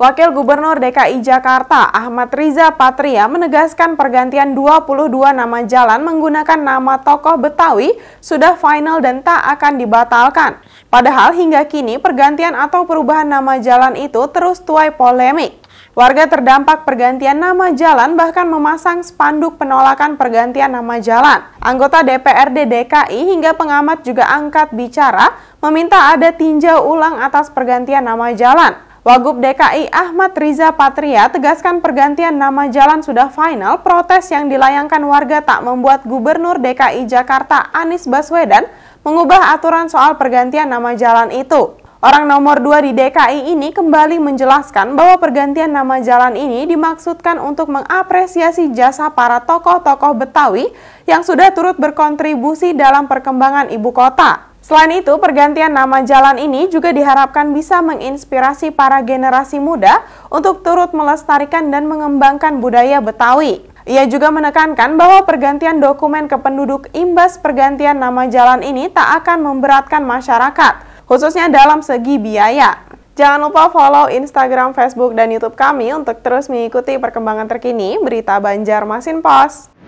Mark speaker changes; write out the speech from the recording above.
Speaker 1: Wakil Gubernur DKI Jakarta Ahmad Riza Patria menegaskan pergantian 22 nama jalan menggunakan nama tokoh Betawi sudah final dan tak akan dibatalkan. Padahal hingga kini pergantian atau perubahan nama jalan itu terus tuai polemik. Warga terdampak pergantian nama jalan bahkan memasang spanduk penolakan pergantian nama jalan. Anggota DPRD DKI hingga pengamat juga angkat bicara meminta ada tinjau ulang atas pergantian nama jalan. Wagub DKI Ahmad Riza Patria tegaskan pergantian nama jalan sudah final, protes yang dilayangkan warga tak membuat Gubernur DKI Jakarta Anies Baswedan mengubah aturan soal pergantian nama jalan itu. Orang nomor dua di DKI ini kembali menjelaskan bahwa pergantian nama jalan ini dimaksudkan untuk mengapresiasi jasa para tokoh-tokoh Betawi yang sudah turut berkontribusi dalam perkembangan ibu kota. Selain itu, pergantian nama jalan ini juga diharapkan bisa menginspirasi para generasi muda untuk turut melestarikan dan mengembangkan budaya Betawi. Ia juga menekankan bahwa pergantian dokumen ke penduduk imbas pergantian nama jalan ini tak akan memberatkan masyarakat, khususnya dalam segi biaya. Jangan lupa follow Instagram, Facebook, dan YouTube kami untuk terus mengikuti perkembangan terkini berita Banjarmasin Pos.